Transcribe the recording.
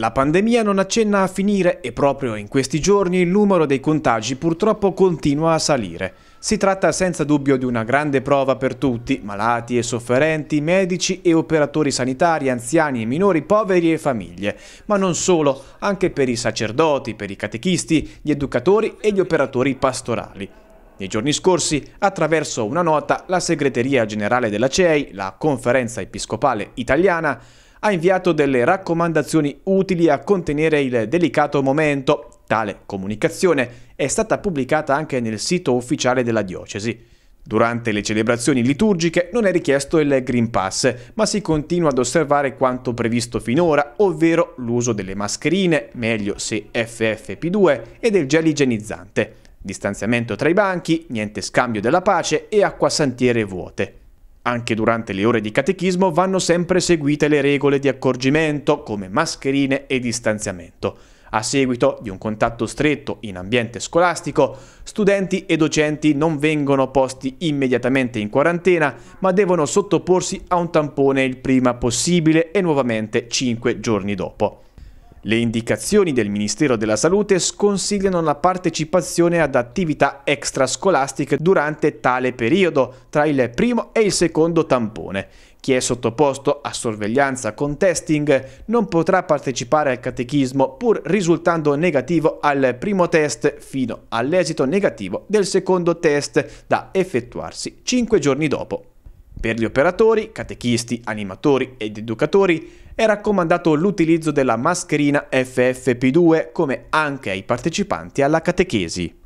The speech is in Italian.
La pandemia non accenna a finire e proprio in questi giorni il numero dei contagi purtroppo continua a salire. Si tratta senza dubbio di una grande prova per tutti, malati e sofferenti, medici e operatori sanitari, anziani e minori, poveri e famiglie, ma non solo, anche per i sacerdoti, per i catechisti, gli educatori e gli operatori pastorali. Nei giorni scorsi, attraverso una nota, la Segreteria Generale della CEI, la Conferenza Episcopale Italiana, ha inviato delle raccomandazioni utili a contenere il delicato momento. Tale comunicazione è stata pubblicata anche nel sito ufficiale della diocesi. Durante le celebrazioni liturgiche non è richiesto il Green Pass, ma si continua ad osservare quanto previsto finora, ovvero l'uso delle mascherine, meglio se FFP2, e del gel igienizzante. Distanziamento tra i banchi, niente scambio della pace e acquasantiere vuote. Anche durante le ore di catechismo vanno sempre seguite le regole di accorgimento come mascherine e distanziamento. A seguito di un contatto stretto in ambiente scolastico, studenti e docenti non vengono posti immediatamente in quarantena, ma devono sottoporsi a un tampone il prima possibile e nuovamente 5 giorni dopo. Le indicazioni del Ministero della Salute sconsigliano la partecipazione ad attività extrascolastiche durante tale periodo, tra il primo e il secondo tampone. Chi è sottoposto a sorveglianza con testing non potrà partecipare al catechismo pur risultando negativo al primo test fino all'esito negativo del secondo test da effettuarsi 5 giorni dopo. Per gli operatori, catechisti, animatori ed educatori è raccomandato l'utilizzo della mascherina FFP2 come anche ai partecipanti alla catechesi.